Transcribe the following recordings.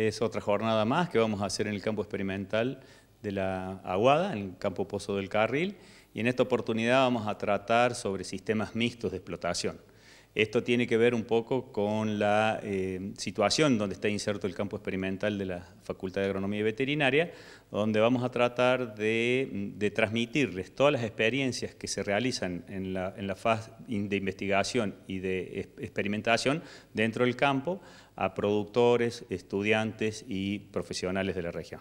Es otra jornada más que vamos a hacer en el campo experimental de la Aguada, en el campo Pozo del Carril, y en esta oportunidad vamos a tratar sobre sistemas mixtos de explotación. Esto tiene que ver un poco con la eh, situación donde está inserto el campo experimental de la Facultad de Agronomía y Veterinaria, donde vamos a tratar de, mm, transmitirles todas las experiencias que se realizan en la fase de investigación y de experimentación dentro del campo a productores, estudiantes y profesionales de la región.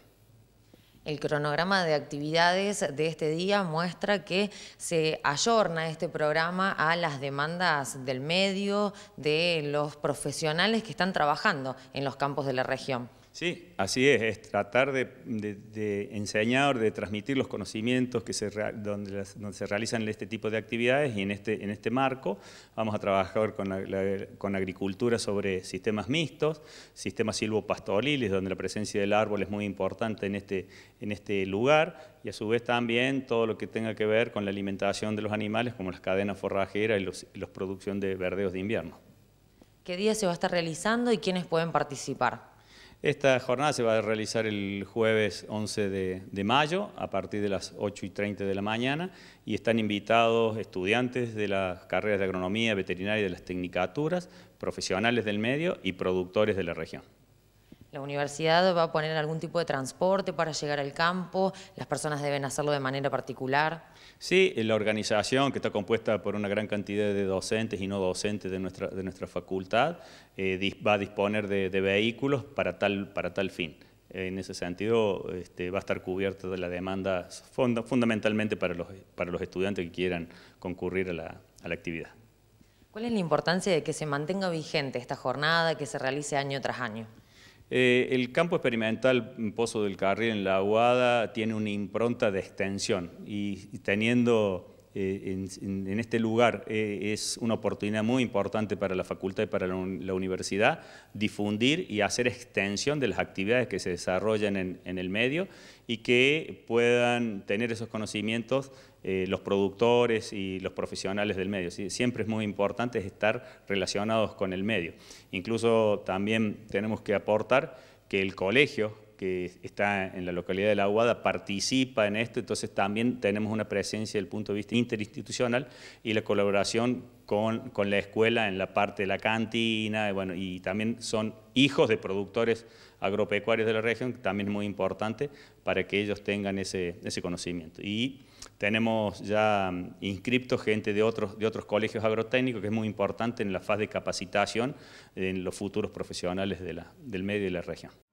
El cronograma de actividades de este día muestra que se ayorna este programa a las demandas del medio, de los profesionales que están trabajando en los campos de la región. Sí, así es, es tratar de, enseñar, de transmitir los conocimientos que se, donde, se realizan este tipo de actividades y en este, en este marco vamos a trabajar con, agricultura sobre sistemas mixtos, sistemas silvopastoriles, donde la presencia del árbol es muy importante en este, en este lugar y a su vez también todo lo que tenga que ver con la alimentación de los animales como las cadenas forrajeras y los, producción de verdeos de invierno. ¿Qué día se va a estar realizando y quiénes pueden participar? Esta jornada se va a realizar el jueves 11 de, mayo a partir de las 8 y 30 de la mañana y están invitados estudiantes de las carreras de agronomía, veterinaria y de las tecnicaturas, profesionales del medio y productores de la región. La universidad va a poner algún tipo de transporte para llegar al campo, las personas deben hacerlo de manera particular. Sí, eh, la organización que está compuesta por una gran cantidad de docentes y no docentes de nuestra, facultad eh, va a disponer de, vehículos para tal, fin. En ese sentido, este, va a estar cubierta de la demanda fundamentalmente para los, estudiantes que quieran concurrir a la, a la actividad. ¿Cuál es la importancia de que se mantenga vigente esta jornada, que se realice año tras año? Eh, el campo experimental Pozo del Carril en La Aguada tiene una impronta de extensión y teniendo eh, en, este lugar eh, es una oportunidad muy importante para la facultad y para la, universidad difundir y hacer extensión de las actividades que se desarrollan en, el medio y que puedan tener esos conocimientos eh, los productores y los profesionales del medio. Siempre es muy importante estar relacionados con el medio. Incluso también tenemos que aportar que el colegio que está en la localidad de La Aguada participa en esto, entonces también tenemos una presencia desde el punto de vista interinstitucional y la colaboración con, la escuela en la parte de la cantina, y, bueno, y también son hijos de productores agropecuarios de la región, que también es muy importante para que ellos tengan ese, conocimiento. Y tenemos ya mm, inscriptos gente de otros, de otros colegios agrotécnicos, que es muy importante en la fase de capacitación en los futuros profesionales del medio y de la región.